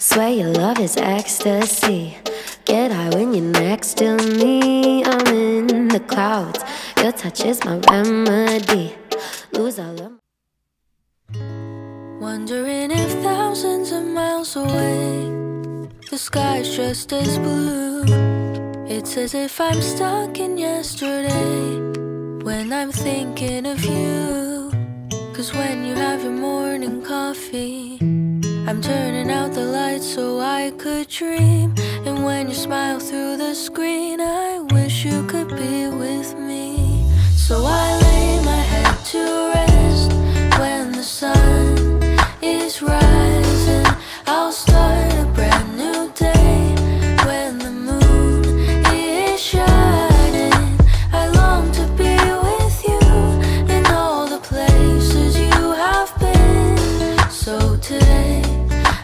Swear your love is ecstasy. Get high when you're next to me. I'm in the clouds. Your touch is my remedy. Lose all of Wondering if thousands of miles away, the sky's just as blue. It's as if I'm stuck in yesterday when I'm thinking of you. Cause when you have your morning coffee. I'm turning out the lights so I could dream. And when you smile through the screen, I wish you could be with me. So I lay my head to rest when the sun is rising.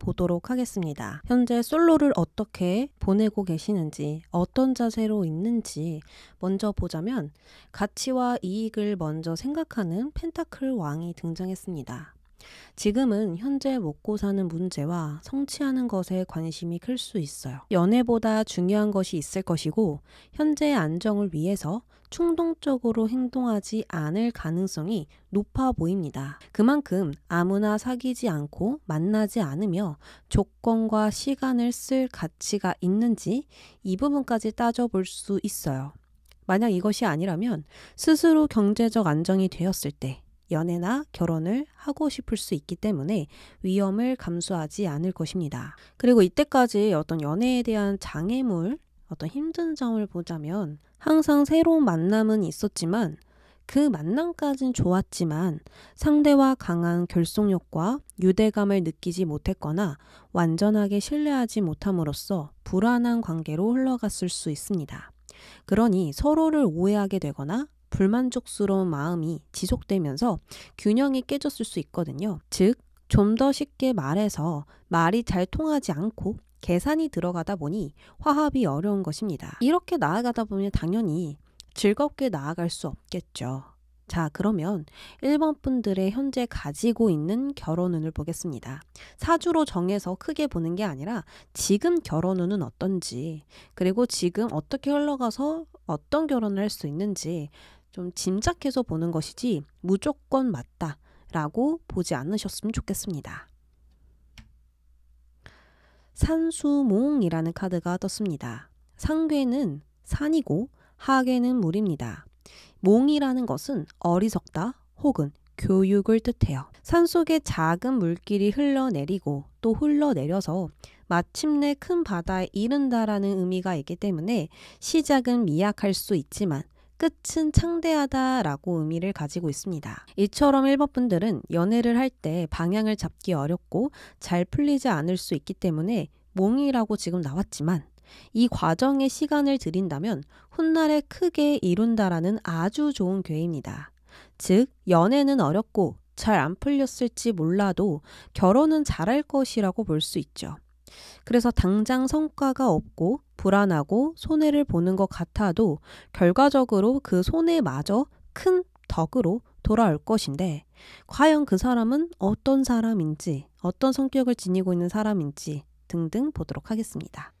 보도록 하겠습니다. 현재 솔로를 어떻게 보내고 계시는지, 어떤 자세로 있는지 먼저 보자면 가치와 이익을 먼저 생각하는 펜타클 왕이 등장했습니다. 지금은 현재 먹고 사는 문제와 성취하는 것에 관심이 클 수 있어요. 연애보다 중요한 것이 있을 것이고, 현재의 안정을 위해서 충동적으로 행동하지 않을 가능성이 높아 보입니다. 그만큼 아무나 사귀지 않고 만나지 않으며 조건과 시간을 쓸 가치가 있는지 이 부분까지 따져볼 수 있어요. 만약 이것이 아니라면 스스로 경제적 안정이 되었을 때 연애나 결혼을 하고 싶을 수 있기 때문에 위험을 감수하지 않을 것입니다. 그리고 이때까지 어떤 연애에 대한 장애물 어떤 힘든 점을 보자면 항상 새로운 만남은 있었지만 그 만남까진 좋았지만 상대와 강한 결속력과 유대감을 느끼지 못했거나 완전하게 신뢰하지 못함으로써 불안한 관계로 흘러갔을 수 있습니다. 그러니 서로를 오해하게 되거나 불만족스러운 마음이 지속되면서 균형이 깨졌을 수 있거든요. 즉, 좀 더 쉽게 말해서 말이 잘 통하지 않고 계산이 들어가다 보니 화합이 어려운 것입니다. 이렇게 나아가다 보면 당연히 즐겁게 나아갈 수 없겠죠. 자, 그러면 1번 분들의 현재 가지고 있는 결혼운을 보겠습니다. 사주로 정해서 크게 보는 게 아니라 지금 결혼운은 어떤지, 그리고 지금 어떻게 흘러가서 어떤 결혼을 할 수 있는지 좀 짐작해서 보는 것이지 무조건 맞다. 라고 보지 않으셨으면 좋겠습니다. 산수몽이라는 카드가 떴습니다. 상괴는 산이고 하괴는 물입니다. 몽이라는 것은 어리석다 혹은 교육을 뜻해요. 산 속에 작은 물길이 흘러내리고 또 흘러내려서 마침내 큰 바다에 이른다라는 의미가 있기 때문에 시작은 미약할 수 있지만 끝은 창대하다 라고 의미를 가지고 있습니다. 이처럼 1법분들은 연애를 할 때 방향을 잡기 어렵고 잘 풀리지 않을 수 있기 때문에 몽이라고 지금 나왔지만 이 과정에 시간을 들인다면 훗날에 크게 이룬다라는 아주 좋은 궤입니다. 즉, 연애는 어렵고 잘 안 풀렸을지 몰라도 결혼은 잘할 것이라고 볼 수 있죠. 그래서 당장 성과가 없고 불안하고 손해를 보는 것 같아도 결과적으로 그 손해마저 큰 덕으로 돌아올 것인데 과연 그 사람은 어떤 사람인지 어떤 성격을 지니고 있는 사람인지 등등 보도록 하겠습니다.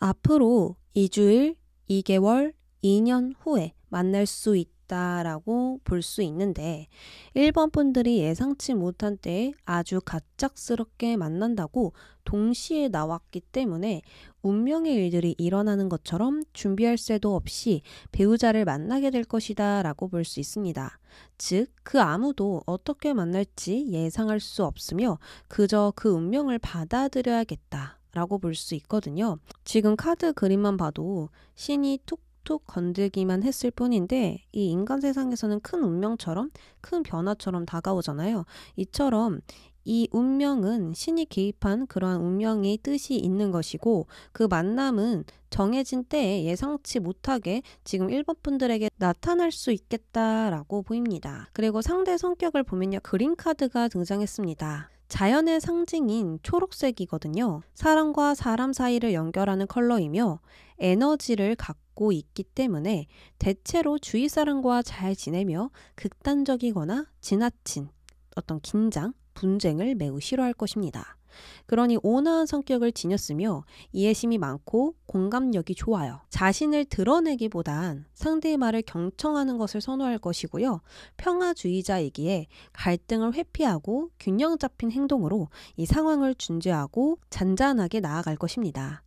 앞으로 2주일, 2개월, 2년 후에 만날 수 있다. 있다라고 볼 수 있는데 1번 분들이 예상치 못한 때에 아주 갑작스럽게 만난다고 동시에 나왔기 때문에 운명의 일들이 일어나는 것처럼 준비할 새도 없이 배우자를 만나게 될 것이다 라고 볼 수 있습니다. 즉, 그 아무도 어떻게 만날지 예상할 수 없으며 그저 그 운명을 받아들여야겠다. 라고 볼 수 있거든요. 지금 카드 그림만 봐도 신이 툭 툭툭 건들기만 했을 뿐인데 이 인간 세상에서는 큰 운명처럼 큰 변화처럼 다가오잖아요. 이처럼 이 운명은 신이 개입한 그러한 운명의 뜻이 있는 것이고 그 만남은 정해진 때에 예상치 못하게 지금 1번 분들에게 나타날 수 있겠다라고 보입니다. 그리고 상대 성격을 보면요. 그린 카드가 등장했습니다. 자연의 상징인 초록색이거든요. 사람과 사람 사이를 연결하는 컬러이며 에너지를 갖고 있기 때문에 대체로 주위 사람과 잘 지내며 극단적이거나 지나친 어떤 긴장, 분쟁을 매우 싫어할 것입니다. 그러니 온화한 성격을 지녔으며 이해심이 많고 공감력이 좋아요. 자신을 드러내기보단 상대의 말을 경청하는 것을 선호할 것이고요. 평화주의자이기에 갈등을 회피하고 균형 잡힌 행동으로 이 상황을 중재하고 잔잔하게 나아갈 것입니다.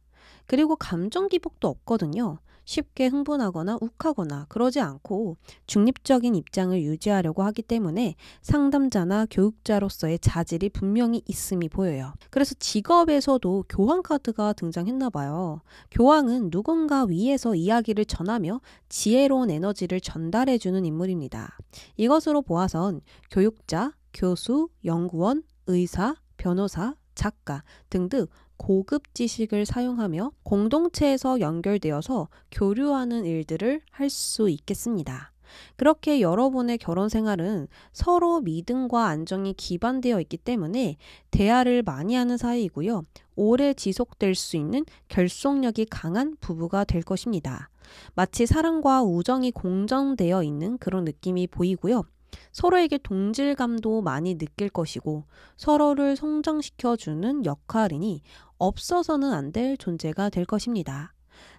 그리고 감정 기복도 없거든요. 쉽게 흥분하거나 욱하거나 그러지 않고 중립적인 입장을 유지하려고 하기 때문에 상담자나 교육자로서의 자질이 분명히 있음이 보여요. 그래서 직업에서도 교황카드가 등장했나 봐요. 교황은 누군가 위에서 이야기를 전하며 지혜로운 에너지를 전달해주는 인물입니다. 이것으로 보아선 교육자, 교수, 연구원, 의사, 변호사, 작가 등등 고급 지식을 사용하며 공동체에서 연결되어서 교류하는 일들을 할 수 있겠습니다. 그렇게 여러분의 결혼 생활은 서로 믿음과 안정이 기반되어 있기 때문에 대화를 많이 하는 사이이고요. 오래 지속될 수 있는 결속력이 강한 부부가 될 것입니다. 마치 사랑과 우정이 공정되어 있는 그런 느낌이 보이고요. 서로에게 동질감도 많이 느낄 것이고 서로를 성장시켜주는 역할이니 없어서는 안 될 존재가 될 것입니다.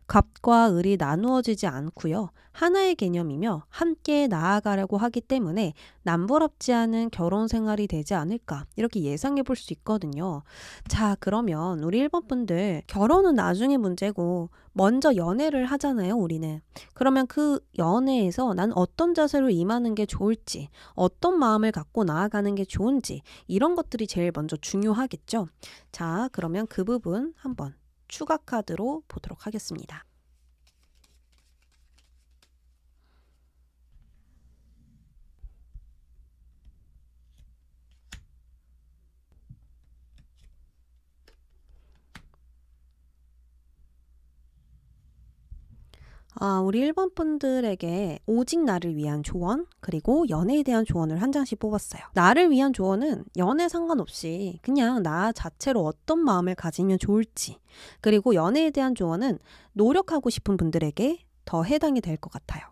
갑과 을이 나누어지지 않고요. 하나의 개념이며 함께 나아가려고 하기 때문에 남부럽지 않은 결혼 생활이 되지 않을까 이렇게 예상해 볼 수 있거든요. 자 그러면 우리 1번 분들 결혼은 나중에 문제고 먼저 연애를 하잖아요 우리는. 그러면 그 연애에서 난 어떤 자세로 임하는 게 좋을지 어떤 마음을 갖고 나아가는 게 좋은지 이런 것들이 제일 먼저 중요하겠죠. 자 그러면 그 부분 한번 추가 카드로 보도록 하겠습니다. 아, 우리 1번 분들에게 오직 나를 위한 조언, 그리고 연애에 대한 조언을 한 장씩 뽑았어요. 나를 위한 조언은 연애 상관없이 그냥 나 자체로 어떤 마음을 가지면 좋을지, 그리고 연애에 대한 조언은 노력하고 싶은 분들에게 더 해당이 될 것 같아요.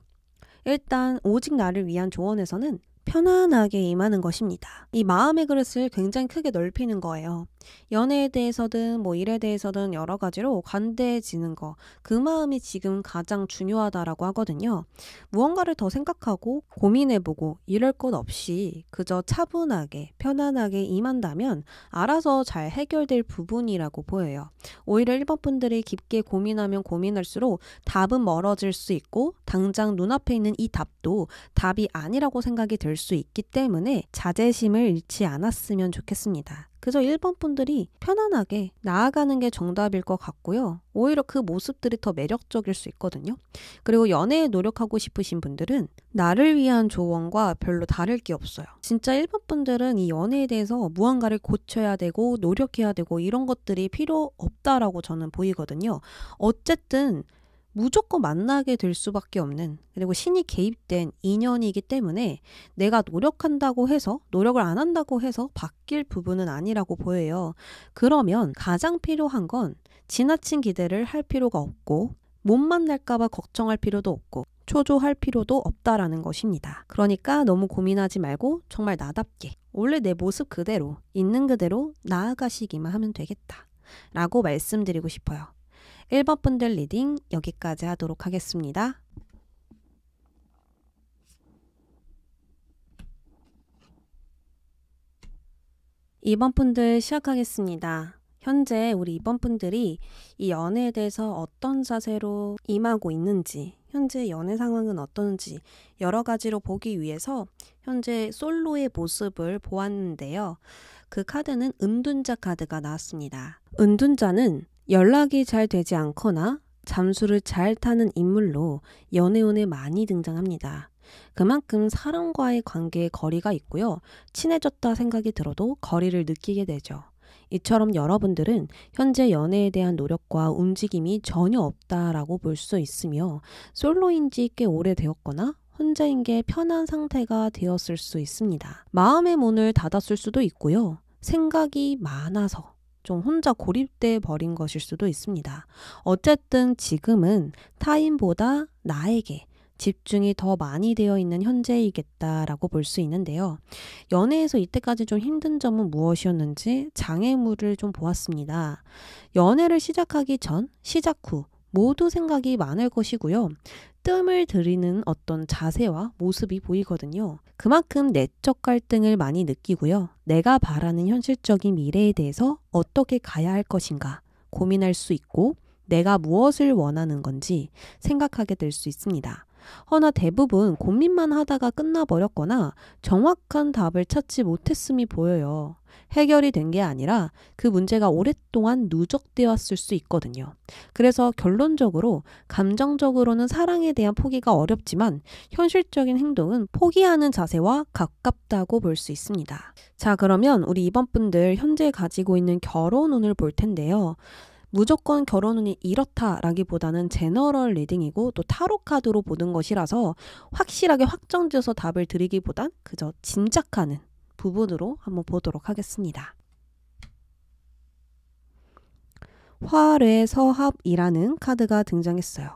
일단, 오직 나를 위한 조언에서는 편안하게 임하는 것입니다. 이 마음의 그릇을 굉장히 크게 넓히는 거예요. 연애에 대해서든 뭐 일에 대해서든 여러 가지로 관대해지는 거, 그 마음이 지금 가장 중요하다라고 하거든요. 무언가를 더 생각하고 고민해보고 이럴 것 없이 그저 차분하게 편안하게 임한다면 알아서 잘 해결될 부분이라고 보여요. 오히려 1번 분들이 깊게 고민하면 고민할수록 답은 멀어질 수 있고 당장 눈앞에 있는 이 답도 답이 아니라고 생각이 들 열수 있기 때문에 자제심을 잃지 않았으면 좋겠습니다. 그래서 1번 분들이 편안하게 나아가는 게 정답일 것 같고요. 오히려 그 모습들이 더 매력적일 수 있거든요. 그리고 연애에 노력하고 싶으신 분들은 나를 위한 조언과 별로 다를 게 없어요. 진짜 1번 분들은 이 연애에 대해서 무언가를 고쳐야 되고 노력해야 되고 이런 것들이 필요 없다라고 저는 보이거든요. 어쨌든 무조건 만나게 될 수밖에 없는 그리고 신이 개입된 인연이기 때문에 내가 노력한다고 해서 노력을 안 한다고 해서 바뀔 부분은 아니라고 보여요. 그러면 가장 필요한 건 지나친 기대를 할 필요가 없고 못 만날까봐 걱정할 필요도 없고 초조할 필요도 없다라는 것입니다. 그러니까 너무 고민하지 말고 정말 나답게 원래 내 모습 그대로 있는 그대로 나아가시기만 하면 되겠다. 라고 말씀드리고 싶어요. 1번 분들 리딩 여기까지 하도록 하겠습니다. 2번 분들 시작하겠습니다. 현재 우리 2번 분들이 이 연애에 대해서 어떤 자세로 임하고 있는지, 현재 연애 상황은 어떤지 여러 가지로 보기 위해서 현재 솔로의 모습을 보았는데요. 그 카드는 은둔자 카드가 나왔습니다. 은둔자는 연락이 잘 되지 않거나 잠수를 잘 타는 인물로 연애운에 많이 등장합니다. 그만큼 사람과의 관계에 거리가 있고요. 친해졌다 생각이 들어도 거리를 느끼게 되죠. 이처럼 여러분들은 현재 연애에 대한 노력과 움직임이 전혀 없다라고 볼 수 있으며 솔로인 지꽤 오래되었거나 혼자인 게 편한 상태가 되었을 수 있습니다. 마음의 문을 닫았을 수도 있고요. 생각이 많아서 좀 혼자 고립돼 버린 것일 수도 있습니다. 어쨌든 지금은 타인보다 나에게 집중이 더 많이 되어 있는 현재이겠다라고 볼 수 있는데요. 연애에서 이때까지 좀 힘든 점은 무엇이었는지 장애물을 좀 보았습니다. 연애를 시작하기 전, 시작 후, 모두 생각이 많을 것이고요. 뜸을 들이는 어떤 자세와 모습이 보이거든요. 그만큼 내적 갈등을 많이 느끼고요. 내가 바라는 현실적인 미래에 대해서 어떻게 가야 할 것인가 고민할 수 있고 내가 무엇을 원하는 건지 생각하게 될 수 있습니다. 허나 대부분 고민만 하다가 끝나버렸거나 정확한 답을 찾지 못했음이 보여요. 해결이 된 게 아니라 그 문제가 오랫동안 누적되었을 수 있거든요. 그래서 결론적으로 감정적으로는 사랑에 대한 포기가 어렵지만 현실적인 행동은 포기하는 자세와 가깝다고 볼 수 있습니다. 자, 그러면 우리 이번 분들 현재 가지고 있는 결혼 운을 볼 텐데요. 무조건 결혼운이 이렇다라기보다는 제너럴 리딩이고 또 타로 카드로 보는 것이라서 확실하게 확정지어서 답을 드리기보단 그저 짐작하는 부분으로 한번 보도록 하겠습니다. 화뢰서합이라는 카드가 등장했어요.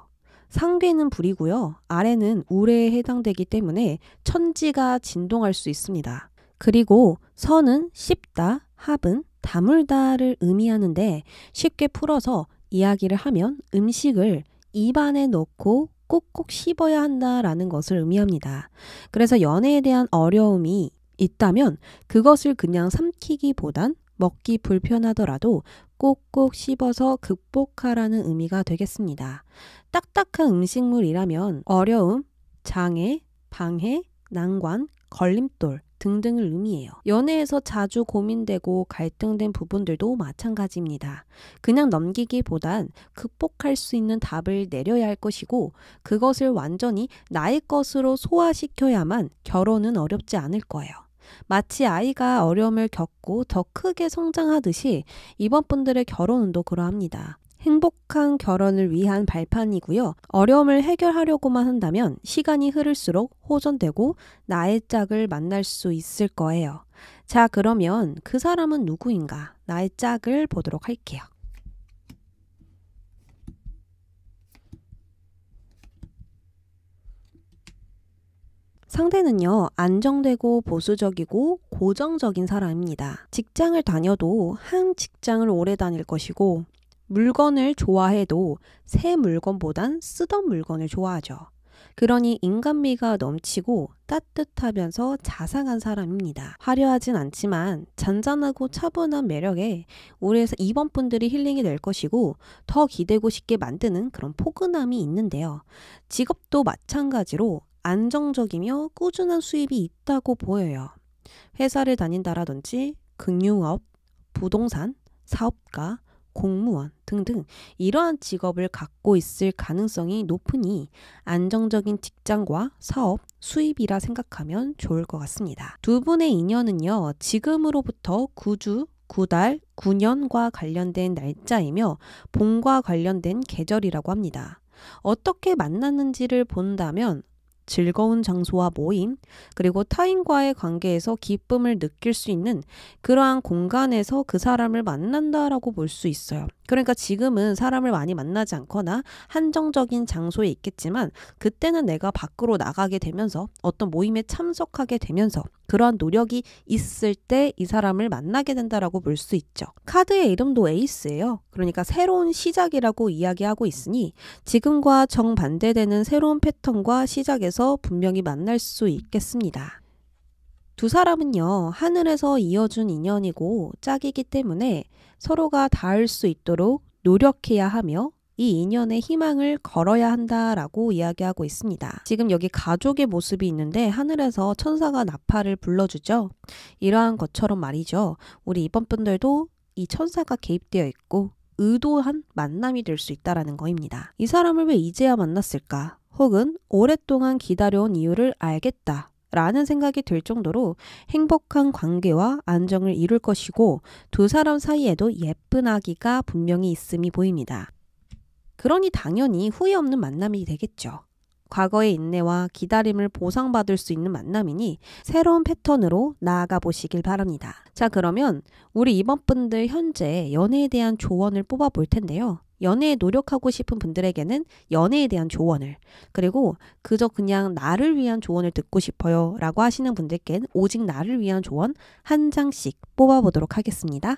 상괴는 불이고요. 아래는 우레에 해당되기 때문에 천지가 진동할 수 있습니다. 그리고 선은 쉽다 합은 다물다를 의미하는데 쉽게 풀어서 이야기를 하면 음식을 입안에 넣고 꼭꼭 씹어야 한다라는 것을 의미합니다. 그래서 연애에 대한 어려움이 있다면 그것을 그냥 삼키기보단 먹기 불편하더라도 꼭꼭 씹어서 극복하라는 의미가 되겠습니다. 딱딱한 음식물이라면 어려움, 장애, 방해, 난관, 걸림돌, 등등을 의미해요. 연애에서 자주 고민되고 갈등된 부분들도 마찬가지입니다. 그냥 넘기기보단 극복할 수 있는 답을 내려야 할 것이고 그것을 완전히 나의 것으로 소화시켜야만 결혼은 어렵지 않을 거예요. 마치 아이가 어려움을 겪고 더 크게 성장하듯이 이번 분들의 결혼운도 그러합니다. 행복한 결혼을 위한 발판이고요. 어려움을 해결하려고만 한다면 시간이 흐를수록 호전되고 나의 짝을 만날 수 있을 거예요. 자, 그러면 그 사람은 누구인가? 나의 짝을 보도록 할게요. 상대는요, 안정되고 보수적이고 고정적인 사람입니다. 직장을 다녀도 한 직장을 오래 다닐 것이고, 물건을 좋아해도 새 물건보단 쓰던 물건을 좋아하죠. 그러니 인간미가 넘치고 따뜻하면서 자상한 사람입니다. 화려하진 않지만 잔잔하고 차분한 매력에 올해에서2번 분들이 힐링이 될 것이고 더 기대고 싶게 만드는 그런 포근함이 있는데요. 직업도 마찬가지로 안정적이며 꾸준한 수입이 있다고 보여요. 회사를 다닌다라든지 금융업, 부동산, 사업가, 공무원 등등 이러한 직업을 갖고 있을 가능성이 높으니 안정적인 직장과 사업, 수입이라 생각하면 좋을 것 같습니다. 두 분의 인연은요, 지금으로부터 9주, 9달, 9년과 관련된 날짜이며 봄과 관련된 계절이라고 합니다. 어떻게 만났는지를 본다면 즐거운 장소와 모임, 그리고 타인과의 관계에서 기쁨을 느낄 수 있는 그러한 공간에서 그 사람을 만난다라고 볼 수 있어요. 그러니까 지금은 사람을 많이 만나지 않거나 한정적인 장소에 있겠지만 그때는 내가 밖으로 나가게 되면서 어떤 모임에 참석하게 되면서 그런 노력이 있을 때 이 사람을 만나게 된다라고 볼 수 있죠. 카드의 이름도 에이스예요. 그러니까 새로운 시작이라고 이야기하고 있으니 지금과 정반대되는 새로운 패턴과 시작에서 분명히 만날 수 있겠습니다. 두 사람은요, 하늘에서 이어준 인연이고 짝이기 때문에 서로가 닿을 수 있도록 노력해야 하며 이 인연의 희망을 걸어야 한다라고 이야기하고 있습니다. 지금 여기 가족의 모습이 있는데 하늘에서 천사가 나팔을 불러주죠. 이러한 것처럼 말이죠. 우리 이번 분들도 이 천사가 개입되어 있고 의도한 만남이 될 수 있다라는 거입니다. 이 사람을 왜 이제야 만났을까? 혹은 오랫동안 기다려온 이유를 알겠다. 라는 생각이 들 정도로 행복한 관계와 안정을 이룰 것이고 두 사람 사이에도 예쁜 아기가 분명히 있음이 보입니다. 그러니 당연히 후회 없는 만남이 되겠죠. 과거의 인내와 기다림을 보상받을 수 있는 만남이니 새로운 패턴으로 나아가 보시길 바랍니다. 자, 그러면 우리 이번 분들 현재 연애에 대한 조언을 뽑아 볼 텐데요. 연애에 노력하고 싶은 분들에게는 연애에 대한 조언을 그리고 그저 그냥 나를 위한 조언을 듣고 싶어요 라고 하시는 분들께는 오직 나를 위한 조언 한 장씩 뽑아보도록 하겠습니다.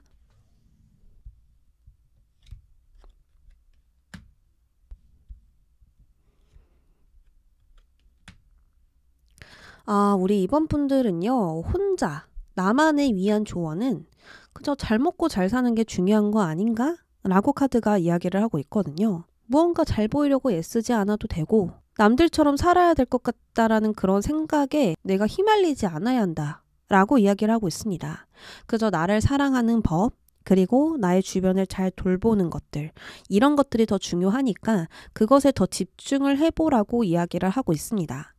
아, 우리 이번 분들은요, 혼자, 나만의 위한 조언은 그저 잘 먹고 잘 사는 게 중요한 거 아닌가? 라고 카드가 이야기를 하고 있거든요. 무언가 잘 보이려고 애쓰지 않아도 되고, 남들처럼 살아야 될 것 같다라는 그런 생각에 내가 휘말리지 않아야 한다. 라고 이야기를 하고 있습니다. 그저 나를 사랑하는 법, 그리고 나의 주변을 잘 돌보는 것들, 이런 것들이 더 중요하니까 그것에 더 집중을 해보라고 이야기를 하고 있습니다.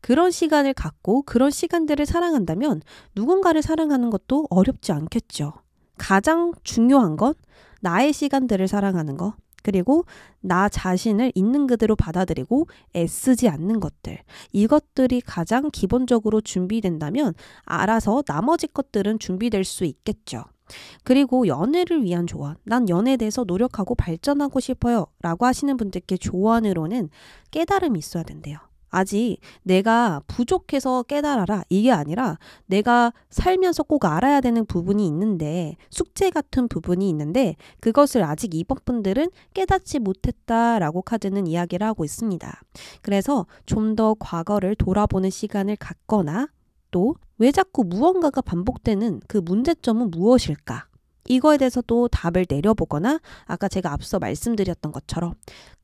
그런 시간을 갖고 그런 시간들을 사랑한다면 누군가를 사랑하는 것도 어렵지 않겠죠. 가장 중요한 건 나의 시간들을 사랑하는 것, 그리고 나 자신을 있는 그대로 받아들이고 애쓰지 않는 것들. 이것들이 가장 기본적으로 준비된다면 알아서 나머지 것들은 준비될 수 있겠죠. 그리고 연애를 위한 조언. 난 연애에 대해서 노력하고 발전하고 싶어요. 라고 하시는 분들께 조언으로는 깨달음이 있어야 된대요. 아직 내가 부족해서 깨달아라. 이게 아니라 내가 살면서 꼭 알아야 되는 부분이 있는데 숙제 같은 부분이 있는데 그것을 아직 이번 분들은 깨닫지 못했다라고 카드는 이야기를 하고 있습니다. 그래서 좀 더 과거를 돌아보는 시간을 갖거나 또 왜 자꾸 무언가가 반복되는 그 문제점은 무엇일까? 이거에 대해서 또 답을 내려보거나 아까 제가 앞서 말씀드렸던 것처럼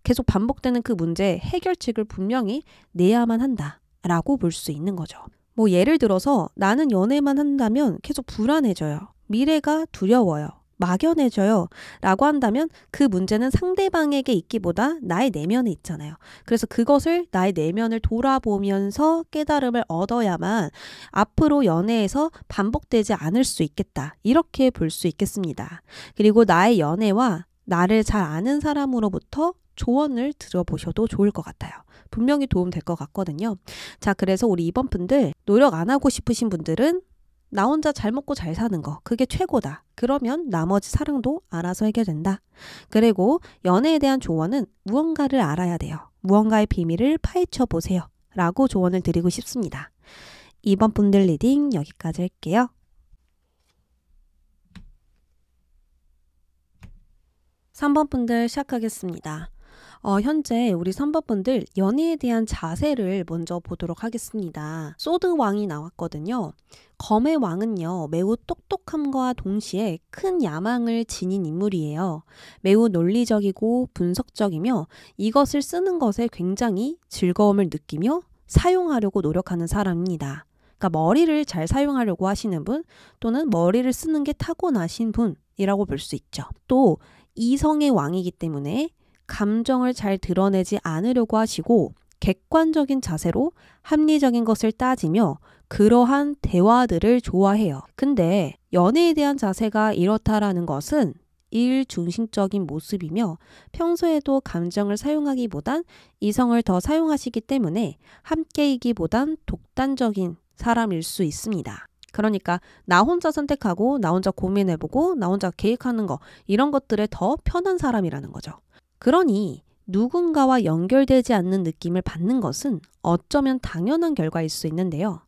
계속 반복되는 그문제 해결책을 분명히 내야만 한다. 라고 볼 수 있는 거죠. 뭐 예를 들어서 나는 연애만 한다면 계속 불안해져요. 미래가 두려워요. 막연해져요. 라고 한다면 그 문제는 상대방에게 있기보다 나의 내면에 있잖아요. 그래서 그것을 나의 내면을 돌아보면서 깨달음을 얻어야만 앞으로 연애에서 반복되지 않을 수 있겠다. 이렇게 볼 수 있겠습니다. 그리고 나의 연애와 나를 잘 아는 사람으로부터 조언을 들어보셔도 좋을 것 같아요. 분명히 도움 될 것 같거든요. 자, 그래서 우리 이번 분들 노력 안 하고 싶으신 분들은 나 혼자 잘 먹고 잘 사는 거, 그게 최고다. 그러면 나머지 사랑도 알아서 해결된다. 그리고 연애에 대한 조언은 무언가를 알아야 돼요. 무언가의 비밀을 파헤쳐 보세요. 라고 조언을 드리고 싶습니다. 이번 분들 리딩 여기까지 할게요. 3번 분들 시작하겠습니다. 어, 현재 우리 3번분들 연애에 대한 자세를 먼저 보도록 하겠습니다. 소드 왕이 나왔거든요. 검의 왕은요, 매우 똑똑함과 동시에 큰 야망을 지닌 인물이에요. 매우 논리적이고 분석적이며 이것을 쓰는 것에 굉장히 즐거움을 느끼며 사용하려고 노력하는 사람입니다. 그러니까 머리를 잘 사용하려고 하시는 분 또는 머리를 쓰는 게 타고나신 분이라고 볼 수 있죠. 또 이성의 왕이기 때문에 감정을 잘 드러내지 않으려고 하시고 객관적인 자세로 합리적인 것을 따지며 그러한 대화들을 좋아해요. 근데 연애에 대한 자세가 이렇다라는 것은 일 중심적인 모습이며 평소에도 감정을 사용하기보단 이성을 더 사용하시기 때문에 함께이기보단 독단적인 사람일 수 있습니다. 그러니까 나 혼자 선택하고 나 혼자 고민해보고 나 혼자 계획하는 거 이런 것들에 더 편한 사람이라는 거죠. 그러니 누군가와 연결되지 않는 느낌을 받는 것은 어쩌면 당연한 결과일 수 있는데요.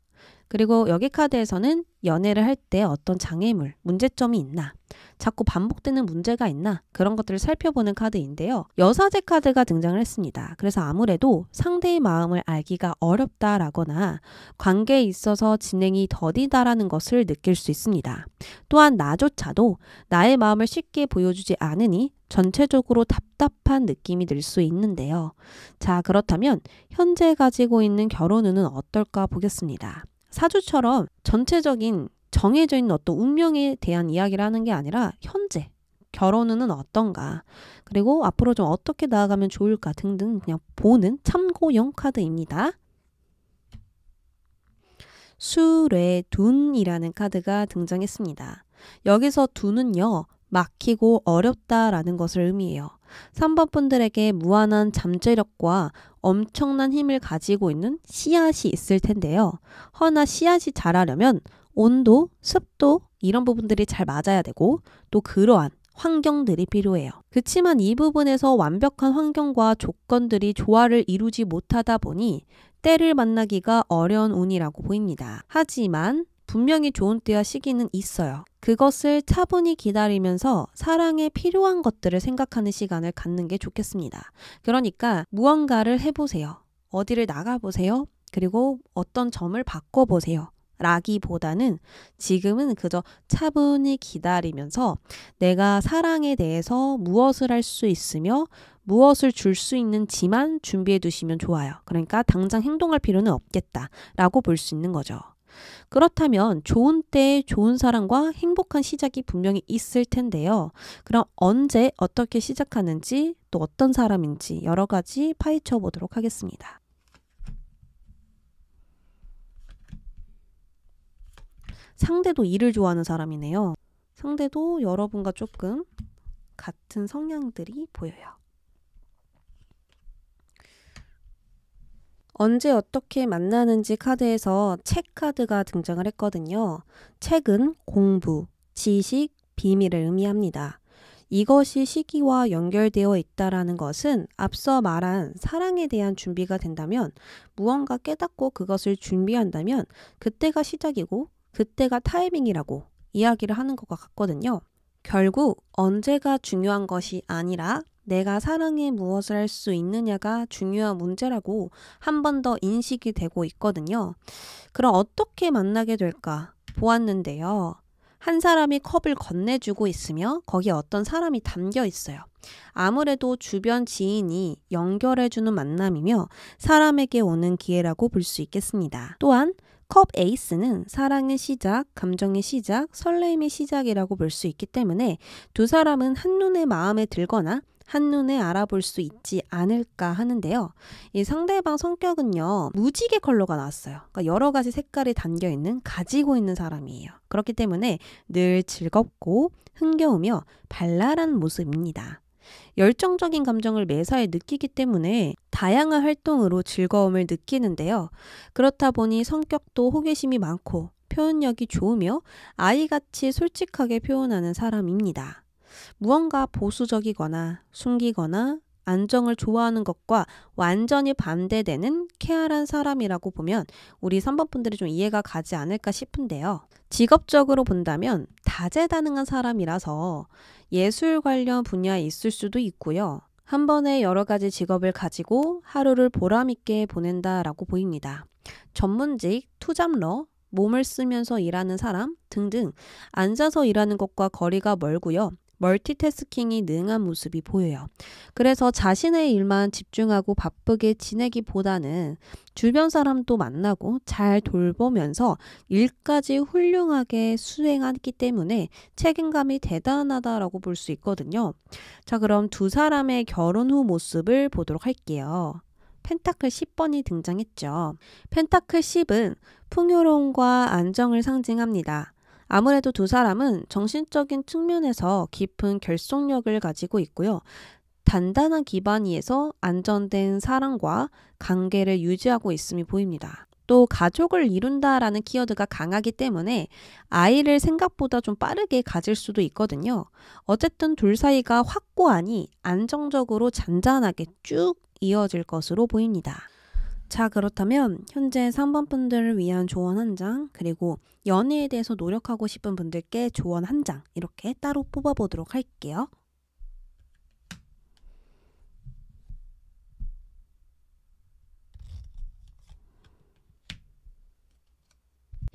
그리고 여기 카드에서는 연애를 할 때 어떤 장애물, 문제점이 있나, 자꾸 반복되는 문제가 있나, 그런 것들을 살펴보는 카드인데요. 여사제 카드가 등장을 했습니다. 그래서 아무래도 상대의 마음을 알기가 어렵다라거나 관계에 있어서 진행이 더디다라는 것을 느낄 수 있습니다. 또한 나조차도 나의 마음을 쉽게 보여주지 않으니 전체적으로 답답한 느낌이 들 수 있는데요. 자, 그렇다면 현재 가지고 있는 결혼 운은 어떨까 보겠습니다. 사주처럼 전체적인 정해져 있는 어떤 운명에 대한 이야기를 하는 게 아니라 현재 결혼은 어떤가 그리고 앞으로 좀 어떻게 나아가면 좋을까 등등 그냥 보는 참고용 카드입니다. 수레둔이라는 카드가 등장했습니다. 여기서 둔은요 막히고 어렵다라는 것을 의미해요. 3번 분들에게 무한한 잠재력과 엄청난 힘을 가지고 있는 씨앗이 있을 텐데요. 허나 씨앗이 자라려면 온도, 습도 이런 부분들이 잘 맞아야 되고 또 그러한 환경들이 필요해요. 그치만 이 부분에서 완벽한 환경과 조건들이 조화를 이루지 못하다 보니 때를 만나기가 어려운 운이라고 보입니다. 하지만 분명히 좋은 때와 시기는 있어요. 그것을 차분히 기다리면서 사랑에 필요한 것들을 생각하는 시간을 갖는 게 좋겠습니다. 그러니까 무언가를 해보세요. 어디를 나가보세요. 그리고 어떤 점을 바꿔보세요. 라기보다는 지금은 그저 차분히 기다리면서 내가 사랑에 대해서 무엇을 할 수 있으며 무엇을 줄 수 있는지만 준비해 두시면 좋아요. 그러니까 당장 행동할 필요는 없겠다라고 볼 수 있는 거죠. 그렇다면 좋은 때에 좋은 사람과 행복한 시작이 분명히 있을 텐데요. 그럼 언제 어떻게 시작하는지 또 어떤 사람인지 여러 가지 파헤쳐 보도록 하겠습니다. 상대도 일을 좋아하는 사람이네요. 상대도 여러분과 조금 같은 성향들이 보여요. 언제 어떻게 만나는지 카드에서 책 카드가 등장을 했거든요. 책은 공부, 지식, 비밀을 의미합니다. 이것이 시기와 연결되어 있다라는 것은 앞서 말한 사랑에 대한 준비가 된다면 무언가 깨닫고 그것을 준비한다면 그때가 시작이고 그때가 타이밍이라고 이야기를 하는 것과 같거든요. 결국 언제가 중요한 것이 아니라 내가 사랑에 무엇을 할 수 있느냐가 중요한 문제라고 한 번 더 인식이 되고 있거든요. 그럼 어떻게 만나게 될까? 보았는데요. 한 사람이 컵을 건네주고 있으며 거기에 어떤 사람이 담겨 있어요. 아무래도 주변 지인이 연결해주는 만남이며 사람에게 오는 기회라고 볼 수 있겠습니다. 또한 컵 에이스는 사랑의 시작, 감정의 시작, 설레임의 시작이라고 볼 수 있기 때문에 두 사람은 한눈에 마음에 들거나 한눈에 알아볼 수 있지 않을까 하는데요. 이 상대방 성격은요, 무지개 컬러가 나왔어요. 그러니까 여러 가지 색깔이 담겨 있는 가지고 있는 사람이에요. 그렇기 때문에 늘 즐겁고 흥겨우며 발랄한 모습입니다. 열정적인 감정을 매사에 느끼기 때문에 다양한 활동으로 즐거움을 느끼는데요. 그렇다 보니 성격도 호기심이 많고 표현력이 좋으며 아이같이 솔직하게 표현하는 사람입니다. 무언가 보수적이거나 숨기거나 안정을 좋아하는 것과 완전히 반대되는 쾌활한 사람이라고 보면 우리 3번 분들이 좀 이해가 가지 않을까 싶은데요. 직업적으로 본다면 다재다능한 사람이라서 예술 관련 분야에 있을 수도 있고요. 한 번에 여러 가지 직업을 가지고 하루를 보람있게 보낸다라고 보입니다. 전문직, 투잡러, 몸을 쓰면서 일하는 사람 등등 앉아서 일하는 것과 거리가 멀고요. 멀티태스킹이 능한 모습이 보여요. 그래서 자신의 일만 집중하고 바쁘게 지내기보다는 주변 사람도 만나고 잘 돌보면서 일까지 훌륭하게 수행하기 때문에 책임감이 대단하다라고 볼 수 있거든요. 자, 그럼 두 사람의 결혼 후 모습을 보도록 할게요. 펜타클 10번이 등장했죠. 펜타클 10은 풍요로움과 안정을 상징합니다. 아무래도 두 사람은 정신적인 측면에서 깊은 결속력을 가지고 있고요. 단단한 기반 위에서 안전된 사랑과 관계를 유지하고 있음이 보입니다. 또 가족을 이룬다라는 키워드가 강하기 때문에 아이를 생각보다 좀 빠르게 가질 수도 있거든요. 어쨌든 둘 사이가 확고하니 안정적으로 잔잔하게 쭉 이어질 것으로 보입니다. 자, 그렇다면 현재 3번 분들을 위한 조언 한 장, 그리고 연애에 대해서 노력하고 싶은 분들께 조언 한 장, 이렇게 따로 뽑아보도록 할게요.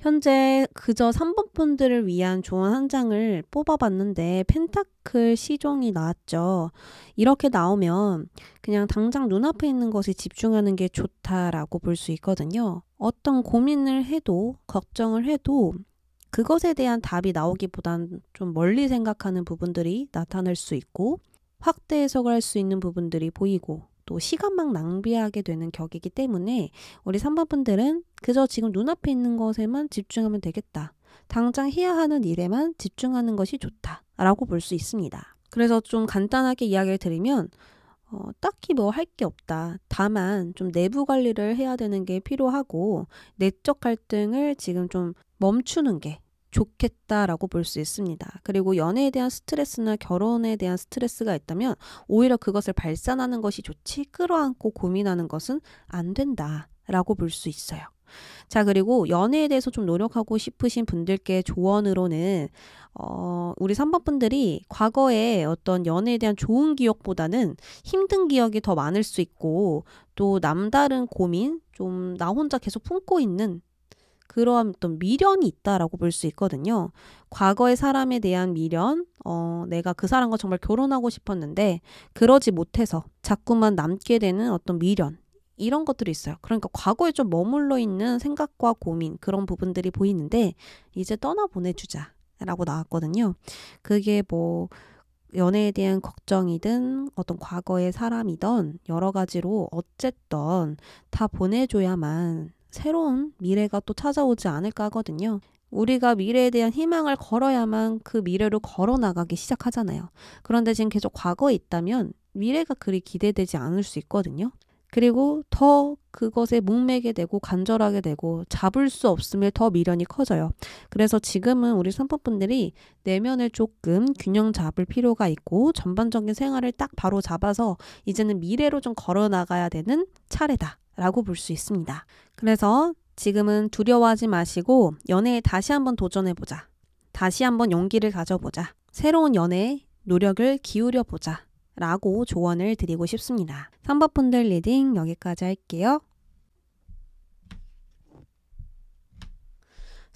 현재 그저 3번 분들을 위한 조언 한 장을 뽑아봤는데 펜타클 시종이 나왔죠. 이렇게 나오면 그냥 당장 눈앞에 있는 것에 집중하는 게 좋다라고 볼 수 있거든요. 어떤 고민을 해도 걱정을 해도 그것에 대한 답이 나오기보단 좀 멀리 생각하는 부분들이 나타날 수 있고 확대 해석을 할 수 있는 부분들이 보이고 또 시간 만 낭비하게 되는 격이기 때문에 우리 3번분들은 그저 지금 눈앞에 있는 것에만 집중하면 되겠다. 당장 해야 하는 일에만 집중하는 것이 좋다. 라고 볼 수 있습니다. 그래서 좀 간단하게 이야기를 드리면 어, 딱히 뭐 할 게 없다. 다만 좀 내부 관리를 해야 되는 게 필요하고 내적 갈등을 지금 좀 멈추는 게 좋겠다라고 볼 수 있습니다. 그리고 연애에 대한 스트레스나 결혼에 대한 스트레스가 있다면 오히려 그것을 발산하는 것이 좋지 끌어안고 고민하는 것은 안 된다라고 볼 수 있어요. 자, 그리고 연애에 대해서 좀 노력하고 싶으신 분들께 조언으로는, 어, 우리 3번 분들이 과거에 어떤 연애에 대한 좋은 기억보다는 힘든 기억이 더 많을 수 있고, 또 남다른 고민, 좀 나 혼자 계속 품고 있는 그러한 어떤 미련이 있다라고 볼 수 있거든요. 과거의 사람에 대한 미련, 어, 내가 그 사람과 정말 결혼하고 싶었는데 그러지 못해서 자꾸만 남게 되는 어떤 미련, 이런 것들이 있어요. 그러니까 과거에 좀 머물러 있는 생각과 고민 그런 부분들이 보이는데 이제 떠나 보내주자 라고 나왔거든요. 그게 뭐 연애에 대한 걱정이든 어떤 과거의 사람이든 여러 가지로 어쨌든 다 보내줘야만 새로운 미래가 또 찾아오지 않을까 하거든요. 우리가 미래에 대한 희망을 걸어야만 그 미래로 걸어 나가기 시작하잖아요. 그런데 지금 계속 과거에 있다면 미래가 그리 기대되지 않을 수 있거든요. 그리고 더 그것에 목매게 되고 간절하게 되고 잡을 수 없음에 더 미련이 커져요. 그래서 지금은 우리 선포분들이 내면을 조금 균형 잡을 필요가 있고 전반적인 생활을 딱 바로 잡아서 이제는 미래로 좀 걸어 나가야 되는 차례다. 라고 볼 수 있습니다. 그래서 지금은 두려워하지 마시고 연애에 다시 한번 도전해보자. 다시 한번 용기를 가져보자. 새로운 연애에 노력을 기울여보자. 라고 조언을 드리고 싶습니다. 3번 분들 리딩 여기까지 할게요.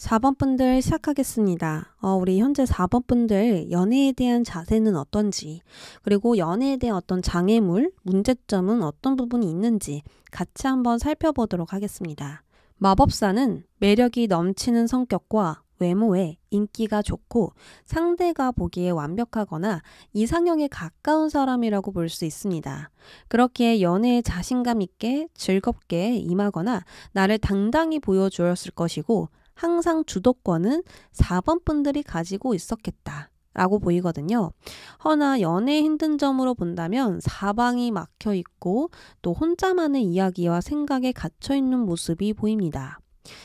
4번 분들 시작하겠습니다. 어, 우리 현재 4번 분들 연애에 대한 자세는 어떤지, 그리고 연애에 대한 어떤 장애물, 문제점은 어떤 부분이 있는지 같이 한번 살펴보도록 하겠습니다. 마법사는 매력이 넘치는 성격과 외모에 인기가 좋고 상대가 보기에 완벽하거나 이상형에 가까운 사람이라고 볼 수 있습니다. 그렇게 연애에 자신감 있게 즐겁게 임하거나 나를 당당히 보여주었을 것이고 항상 주도권은 4번 분들이 가지고 있었겠다. 라고 보이거든요. 허나 연애 힘든 점으로 본다면 사방이 막혀 있고 또 혼자만의 이야기와 생각에 갇혀 있는 모습이 보입니다.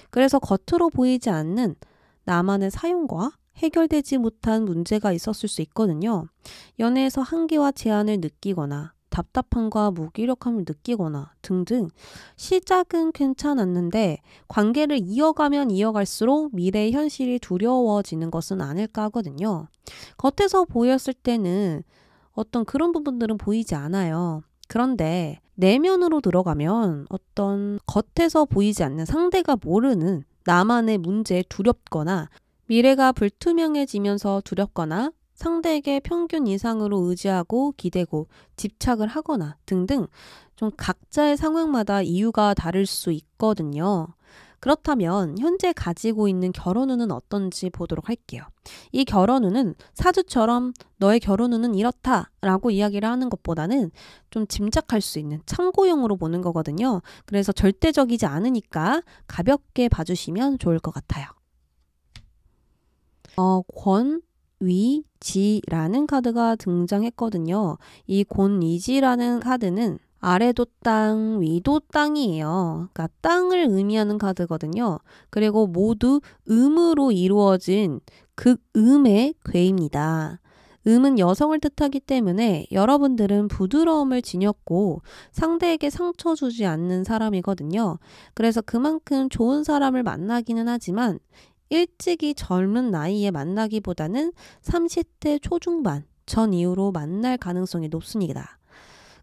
그래서 겉으로 보이지 않는 나만의 사용과 해결되지 못한 문제가 있었을 수 있거든요. 연애에서 한계와 제한을 느끼거나 답답함과 무기력함을 느끼거나 등등 시작은 괜찮았는데 관계를 이어가면 이어갈수록 미래의 현실이 두려워지는 것은 아닐까 하거든요. 겉에서 보였을 때는 어떤 그런 부분들은 보이지 않아요. 그런데 내면으로 들어가면 어떤 겉에서 보이지 않는 상대가 모르는 나만의 문제에 두렵거나 미래가 불투명해지면서 두렵거나 상대에게 평균 이상으로 의지하고 기대고 집착을 하거나 등등 좀 각자의 상황마다 이유가 다를 수 있거든요. 그렇다면 현재 가지고 있는 결혼운은 어떤지 보도록 할게요. 이 결혼운은 사주처럼 너의 결혼운은 이렇다라고 이야기를 하는 것보다는 좀 짐작할 수 있는 참고용으로 보는 거거든요. 그래서 절대적이지 않으니까 가볍게 봐주시면 좋을 것 같아요. 어, 권, 위, 지라는 카드가 등장했거든요. 이 곤이지라는 카드는 아래도 땅, 위도 땅이에요. 그러니까 땅을 의미하는 카드거든요. 그리고 모두 음으로 이루어진 극음의 괴입니다. 음은 여성을 뜻하기 때문에 여러분들은 부드러움을 지녔고 상대에게 상처 주지 않는 사람이거든요. 그래서 그만큼 좋은 사람을 만나기는 하지만 일찍이 젊은 나이에 만나기보다는 30대 초중반 전 이후로 만날 가능성이 높습니다.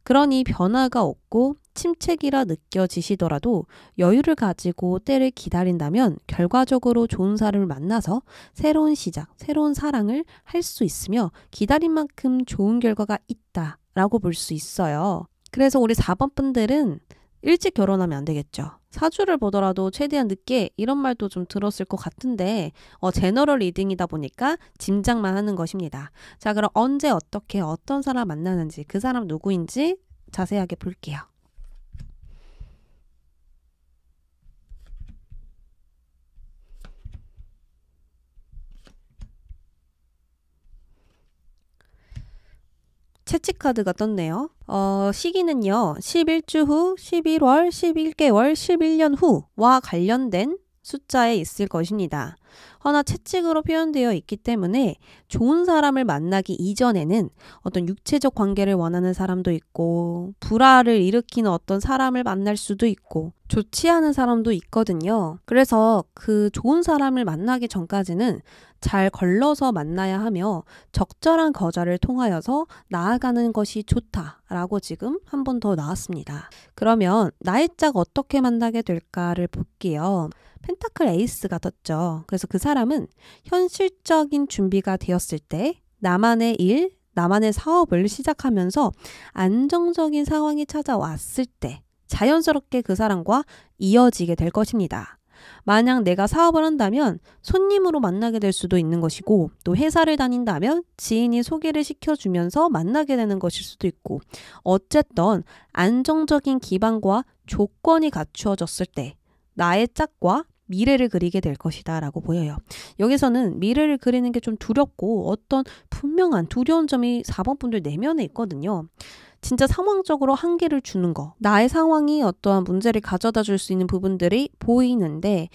그러니 변화가 없고 침체기라 느껴지시더라도 여유를 가지고 때를 기다린다면 결과적으로 좋은 사람을 만나서 새로운 시작, 새로운 사랑을 할 수 있으며 기다린 만큼 좋은 결과가 있다라고 볼 수 있어요. 그래서 우리 4번 분들은 일찍 결혼하면 안 되겠죠. 사주를 보더라도 최대한 늦게 이런 말도 좀 들었을 것 같은데 어, 제너럴 리딩이다 보니까 짐작만 하는 것입니다. 자 그럼 언제 어떻게 어떤 사람 만나는지 그 사람 누구인지 자세하게 볼게요. 채찍카드가 떴네요. 어, 시기는요, 11주 후, 11월, 11개월, 11년 후와 관련된 숫자에 있을 것입니다. 허나 채찍으로 표현되어 있기 때문에 좋은 사람을 만나기 이전에는 어떤 육체적 관계를 원하는 사람도 있고 불화를 일으키는 어떤 사람을 만날 수도 있고 좋지 않은 사람도 있거든요. 그래서 그 좋은 사람을 만나기 전까지는 잘 걸러서 만나야 하며 적절한 거절을 통하여서 나아가는 것이 좋다라고 지금 한 번 더 나왔습니다. 그러면 나의 짝 어떻게 만나게 될까를 볼게요. 펜타클 에이스가 떴죠. 그래서 그 사람은 현실적인 준비가 되었을 때 나만의 일, 나만의 사업을 시작하면서 안정적인 상황이 찾아왔을 때 자연스럽게 그 사람과 이어지게 될 것입니다. 만약 내가 사업을 한다면 손님으로 만나게 될 수도 있는 것이고 또 회사를 다닌다면 지인이 소개를 시켜주면서 만나게 되는 것일 수도 있고 어쨌든 안정적인 기반과 조건이 갖추어졌을 때 나의 짝과 미래를 그리게 될 것이다 라고 보여요. 여기서는 미래를 그리는 게 좀 두렵고 어떤 분명한 두려운 점이 4번 분들 내면에 있거든요. 진짜 상황적으로 한계를 주는 거. 나의 상황이 어떠한 문제를 가져다 줄 수 있는 부분들이 보이는데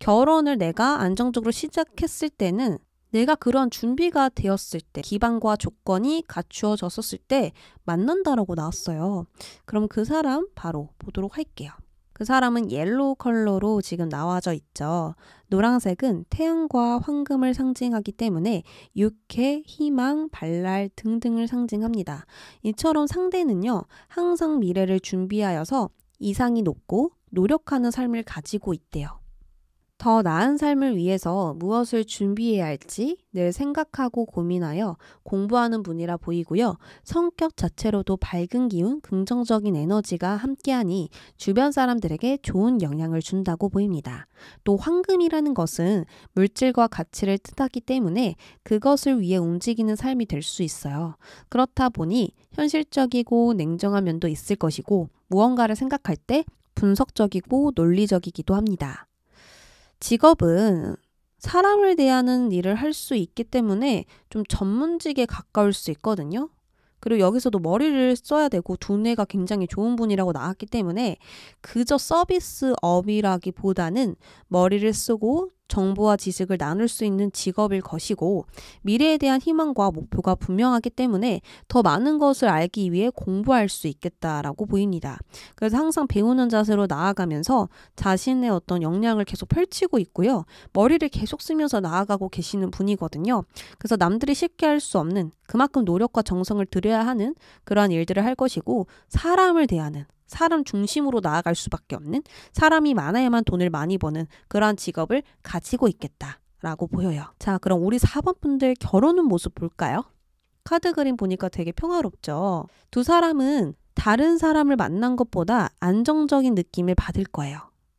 결혼을 내가 안정적으로 시작했을 때는 내가 그런 준비가 되었을 때 기반과 조건이 갖추어졌었을 때 만난다라고 나왔어요. 그럼 그 사람 바로 보도록 할게요. 그 사람은 옐로우 컬러로 지금 나와져 있죠. 노란색은 태양과 황금을 상징하기 때문에 육해, 희망, 발랄 등등을 상징합니다. 이처럼 상대는요, 항상 미래를 준비하여서 이상이 높고 노력하는 삶을 가지고 있대요. 더 나은 삶을 위해서 무엇을 준비해야 할지 늘 생각하고 고민하여 공부하는 분이라 보이고요. 성격 자체로도 밝은 기운, 긍정적인 에너지가 함께하니 주변 사람들에게 좋은 영향을 준다고 보입니다. 또 황금이라는 것은 물질과 가치를 뜻하기 때문에 그것을 위해 움직이는 삶이 될 수 있어요. 그렇다 보니 현실적이고 냉정한 면도 있을 것이고 무언가를 생각할 때 분석적이고 논리적이기도 합니다. 직업은 사람을 대하는 일을 할 수 있기 때문에 좀 전문직에 가까울 수 있거든요. 그리고 여기서도 머리를 써야 되고 두뇌가 굉장히 좋은 분이라고 나왔기 때문에 그저 서비스업이라기보다는 머리를 쓰고 정보와 지식을 나눌 수 있는 직업일 것이고 미래에 대한 희망과 목표가 분명하기 때문에 더 많은 것을 알기 위해 공부할 수 있겠다라고 보입니다. 그래서 항상 배우는 자세로 나아가면서 자신의 어떤 역량을 계속 펼치고 있고요. 머리를 계속 쓰면서 나아가고 계시는 분이거든요. 그래서 남들이 쉽게 할 수 없는 그만큼 노력과 정성을 들여야 하는 그러한 일들을 할 것이고 사람을 대하는 사람 중심으로 나아갈 수밖에 없는 사람이 많아야만 돈을 많이 버는 그러한 직업을 가지고 있겠다. 라고 보여요. 자, 그럼 우리 4번 분들 결혼은 모습 볼까요? 카드 그림 보니까 되게 평화롭죠. 두 사람은 다른 사람을 만난 것보다 안정적인 느낌을 받을 거예요.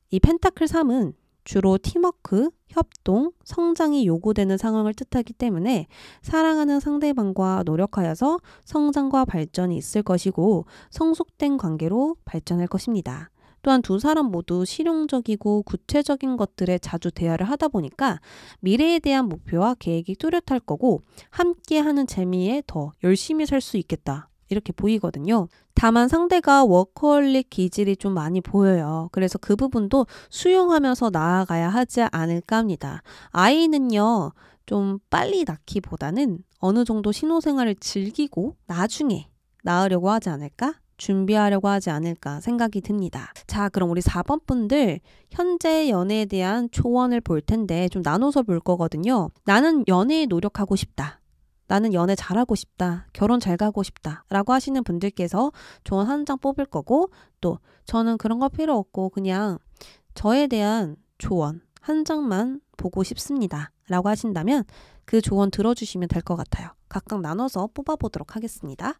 이 펜타클 3은 주로 팀워크, 협동, 성장이 요구되는 상황을 뜻하기 때문에 사랑하는 상대방과 노력하여서 성장과 발전이 있을 것이고 성숙된 관계로 발전할 것입니다. 또한 두 사람 모두 실용적이고 구체적인 것들에 자주 대화를 하다 보니까 미래에 대한 목표와 계획이 뚜렷할 거고 함께 하는 재미에 더 열심히 살 수 있겠다 이렇게 보이거든요. 다만 상대가 워커홀릭 기질이 좀 많이 보여요. 그래서 그 부분도 수용하면서 나아가야 하지 않을까 합니다. 아이는요, 좀 빨리 낳기보다는 어느 정도 신호생활을 즐기고 나중에 낳으려고 하지 않을까? 준비하려고 하지 않을까 생각이 듭니다. 자, 그럼 우리 4번 분들 현재 연애에 대한 조언을 볼 텐데 좀 나눠서 볼 거거든요. 나는 연애에 노력하고 싶다. 나는 연애 잘하고 싶다. 결혼 잘 가고 싶다. 라고 하시는 분들께서 조언 한 장 뽑을 거고 또 저는 그런 거 필요 없고 그냥 저에 대한 조언 한 장만 보고 싶습니다. 라고 하신다면 그 조언 들어주시면 될 것 같아요. 각각 나눠서 뽑아보도록 하겠습니다.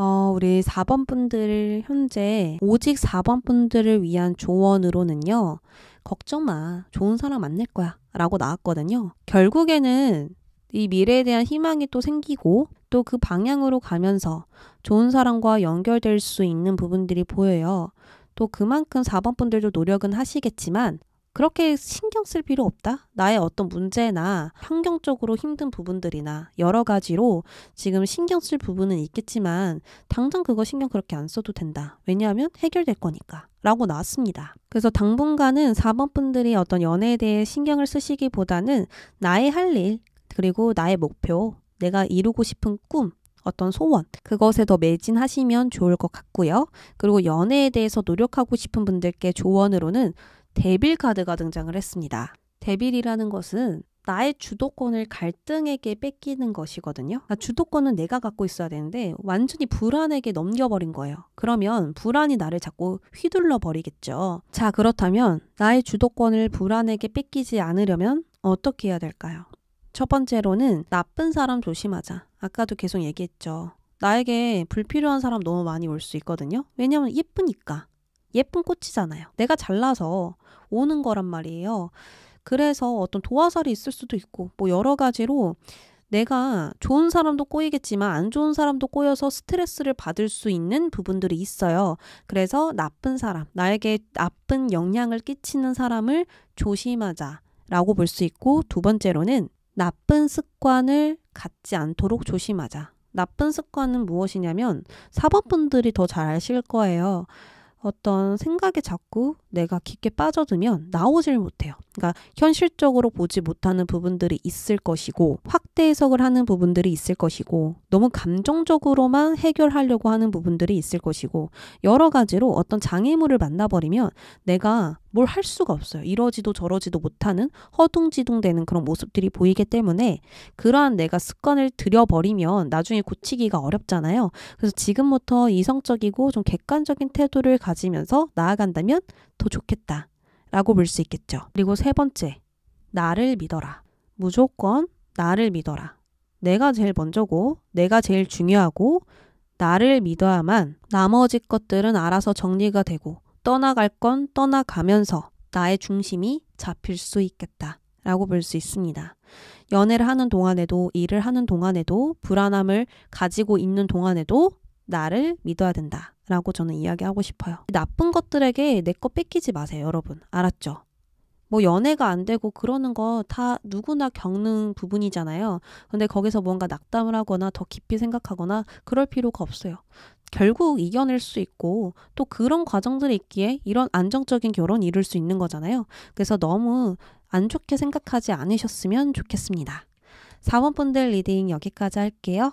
어, 우리 4번 분들 현재 오직 4번 분들을 위한 조언으로는요. 걱정 마. 좋은 사람 만날 거야. 라고 나왔거든요. 결국에는 이 미래에 대한 희망이 또 생기고 또 그 방향으로 가면서 좋은 사람과 연결될 수 있는 부분들이 보여요. 또 그만큼 4번 분들도 노력은 하시겠지만 그렇게 신경 쓸 필요 없다. 나의 어떤 문제나 환경적으로 힘든 부분들이나 여러 가지로 지금 신경 쓸 부분은 있겠지만 당장 그거 신경 그렇게 안 써도 된다. 왜냐하면 해결될 거니까. 라고 나왔습니다. 그래서 당분간은 4번 분들이 어떤 연애에 대해 신경을 쓰시기보다는 나의 할 일, 그리고 나의 목표, 내가 이루고 싶은 꿈, 어떤 소원 그것에 더 매진하시면 좋을 것 같고요. 그리고 연애에 대해서 노력하고 싶은 분들께 조언으로는 데빌 카드가 등장을 했습니다. 데빌이라는 것은 나의 주도권을 갈등에게 뺏기는 것이거든요. 그러니까 주도권은 내가 갖고 있어야 되는데 완전히 불안에게 넘겨버린 거예요. 그러면 불안이 나를 자꾸 휘둘러 버리겠죠. 자, 그렇다면 나의 주도권을 불안에게 뺏기지 않으려면 어떻게 해야 될까요? 첫 번째로는 나쁜 사람 조심하자. 아까도 계속 얘기했죠. 나에게 불필요한 사람 너무 많이 올 수 있거든요. 왜냐면 예쁘니까. 예쁜 꽃이잖아요. 내가 잘라서 오는 거란 말이에요. 그래서 어떤 도화살이 있을 수도 있고 뭐 여러 가지로 내가 좋은 사람도 꼬이겠지만 안 좋은 사람도 꼬여서 스트레스를 받을 수 있는 부분들이 있어요. 그래서 나쁜 사람, 나에게 나쁜 영향을 끼치는 사람을 조심하자라고 볼 수 있고 두 번째로는 나쁜 습관을 갖지 않도록 조심하자. 나쁜 습관은 무엇이냐면 사법분들이 더 잘 아실 거예요. 어떤 생각에 자꾸 내가 깊게 빠져들면 나오질 못해요. 그러니까 현실적으로 보지 못하는 부분들이 있을 것이고 확대 해석을 하는 부분들이 있을 것이고 너무 감정적으로만 해결하려고 하는 부분들이 있을 것이고 여러 가지로 어떤 장애물을 만나버리면 내가 뭘할 수가 없어요. 이러지도 저러지도 못하는 허둥지둥 되는 그런 모습들이 보이기 때문에 그러한 내가 습관을 들여버리면 나중에 고치기가 어렵잖아요. 그래서 지금부터 이성적이고 좀 객관적인 태도를 가지면서 나아간다면 더 좋겠다. 라고 볼 수 있겠죠. 그리고 세 번째, 나를 믿어라. 무조건 나를 믿어라. 내가 제일 먼저고, 내가 제일 중요하고, 나를 믿어야만 나머지 것들은 알아서 정리가 되고, 떠나갈 건 떠나가면서 나의 중심이 잡힐 수 있겠다. 라고 볼 수 있습니다. 연애를 하는 동안에도, 일을 하는 동안에도, 불안함을 가지고 있는 동안에도 나를 믿어야 된다. 라고 저는 이야기하고 싶어요. 나쁜 것들에게 내 거 뺏기지 마세요, 여러분. 알았죠? 뭐 연애가 안 되고 그러는 거 다 누구나 겪는 부분이잖아요. 근데 거기서 뭔가 낙담을 하거나 더 깊이 생각하거나 그럴 필요가 없어요. 결국 이겨낼 수 있고 또 그런 과정들이 있기에 이런 안정적인 결혼 이룰 수 있는 거잖아요. 그래서 너무 안 좋게 생각하지 않으셨으면 좋겠습니다. 4번 분들 리딩 여기까지 할게요.